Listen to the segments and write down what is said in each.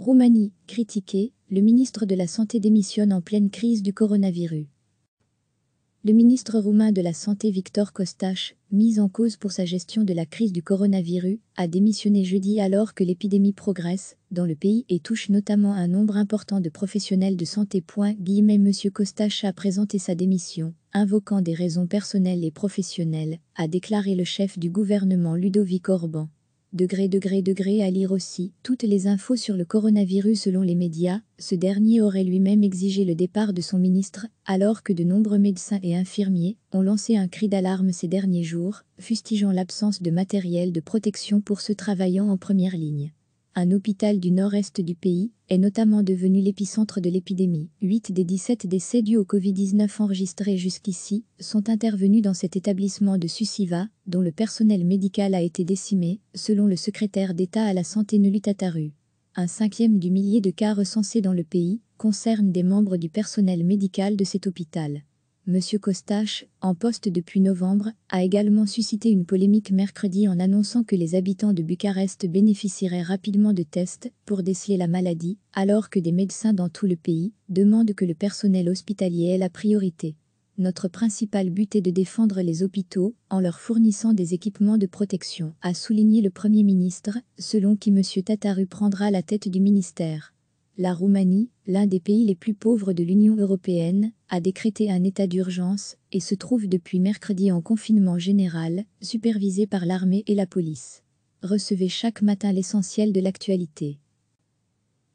Roumanie, critiqué, le ministre de la Santé démissionne en pleine crise du coronavirus. Le ministre roumain de la Santé Victor Costache, mis en cause pour sa gestion de la crise du coronavirus, a démissionné jeudi alors que l'épidémie progresse dans le pays et touche notamment un nombre important de professionnels de santé. Monsieur Costache a présenté sa démission, invoquant des raisons personnelles et professionnelles, a déclaré le chef du gouvernement Ludovic Orban. Degré, degré, degré à lire aussi. Toutes les infos sur le coronavirus selon les médias, ce dernier aurait lui-même exigé le départ de son ministre, alors que de nombreux médecins et infirmiers ont lancé un cri d'alarme ces derniers jours, fustigeant l'absence de matériel de protection pour ceux travaillant en première ligne un hôpital du nord-est du pays, est notamment devenu l'épicentre de l'épidémie. 8 des 17 décès dus au Covid-19 enregistrés jusqu'ici sont intervenus dans cet établissement de Susiva, dont le personnel médical a été décimé, selon le secrétaire d'État à la Santé Nulu Tataru. Un cinquième du millier de cas recensés dans le pays concerne des membres du personnel médical de cet hôpital. M. Costache, en poste depuis novembre, a également suscité une polémique mercredi en annonçant que les habitants de Bucarest bénéficieraient rapidement de tests pour déceler la maladie, alors que des médecins dans tout le pays demandent que le personnel hospitalier ait la priorité. Notre principal but est de défendre les hôpitaux en leur fournissant des équipements de protection, a souligné le Premier ministre, selon qui M. Tataru prendra la tête du ministère la Roumanie, l'un des pays les plus pauvres de l'Union européenne, a décrété un état d'urgence et se trouve depuis mercredi en confinement général, supervisé par l'armée et la police. Recevez chaque matin l'essentiel de l'actualité.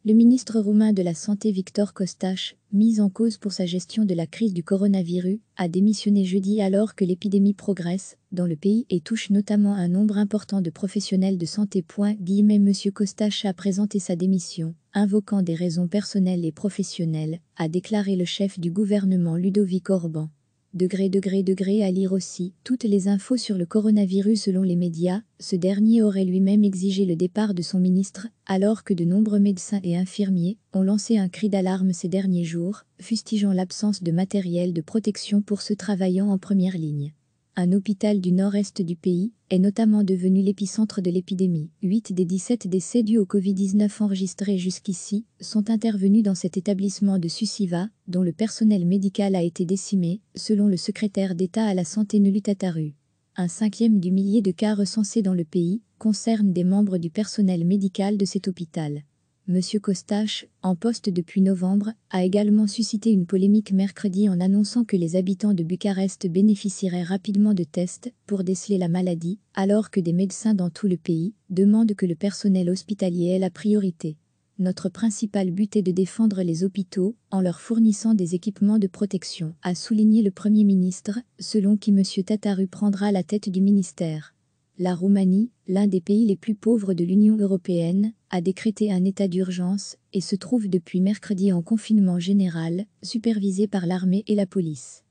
Le ministre roumain de la Santé Victor Costache, mis en cause pour sa gestion de la crise du coronavirus, a démissionné jeudi alors que l'épidémie progresse dans le pays et touche notamment un nombre important de professionnels de santé. Monsieur Costache a présenté sa démission, invoquant des raisons personnelles et professionnelles, a déclaré le chef du gouvernement Ludovic Orban. Degré, degré, degré à lire aussi toutes les infos sur le coronavirus selon les médias, ce dernier aurait lui-même exigé le départ de son ministre, alors que de nombreux médecins et infirmiers ont lancé un cri d'alarme ces derniers jours, fustigeant l'absence de matériel de protection pour ceux travaillant en première ligne un hôpital du nord-est du pays, est notamment devenu l'épicentre de l'épidémie. 8 des 17 décès dus au Covid-19 enregistrés jusqu'ici sont intervenus dans cet établissement de Susiva, dont le personnel médical a été décimé, selon le secrétaire d'État à la Santé Nulutataru. Un cinquième du millier de cas recensés dans le pays concerne des membres du personnel médical de cet hôpital. M. Costache, en poste depuis novembre, a également suscité une polémique mercredi en annonçant que les habitants de Bucarest bénéficieraient rapidement de tests pour déceler la maladie, alors que des médecins dans tout le pays demandent que le personnel hospitalier ait la priorité. Notre principal but est de défendre les hôpitaux en leur fournissant des équipements de protection, a souligné le Premier ministre, selon qui M. Tataru prendra la tête du ministère la Roumanie, l'un des pays les plus pauvres de l'Union européenne, a décrété un état d'urgence et se trouve depuis mercredi en confinement général, supervisé par l'armée et la police.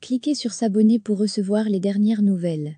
Cliquez sur s'abonner pour recevoir les dernières nouvelles.